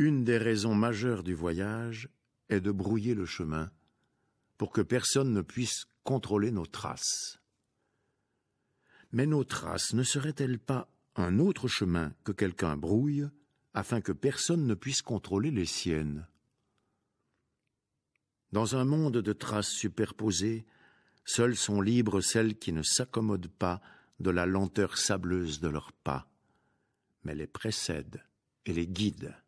Une des raisons majeures du voyage est de brouiller le chemin pour que personne ne puisse contrôler nos traces. Mais nos traces ne seraient-elles pas un autre chemin que quelqu'un brouille afin que personne ne puisse contrôler les siennes Dans un monde de traces superposées, seules sont libres celles qui ne s'accommodent pas de la lenteur sableuse de leurs pas, mais les précèdent et les guident.